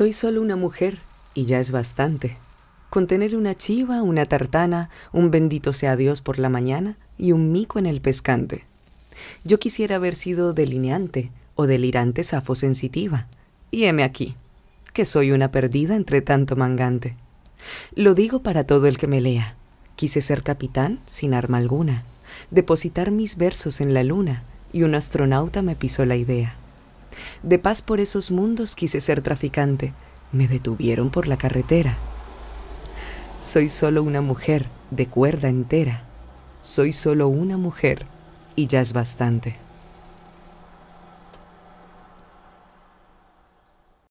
Soy solo una mujer y ya es bastante. Con tener una chiva, una tartana, un bendito sea Dios por la mañana y un mico en el pescante. Yo quisiera haber sido delineante o delirante sensitiva, Y heme aquí, que soy una perdida entre tanto mangante. Lo digo para todo el que me lea. Quise ser capitán sin arma alguna, depositar mis versos en la luna, y un astronauta me pisó la idea. De paz por esos mundos quise ser traficante. Me detuvieron por la carretera. Soy solo una mujer de cuerda entera. Soy solo una mujer y ya es bastante.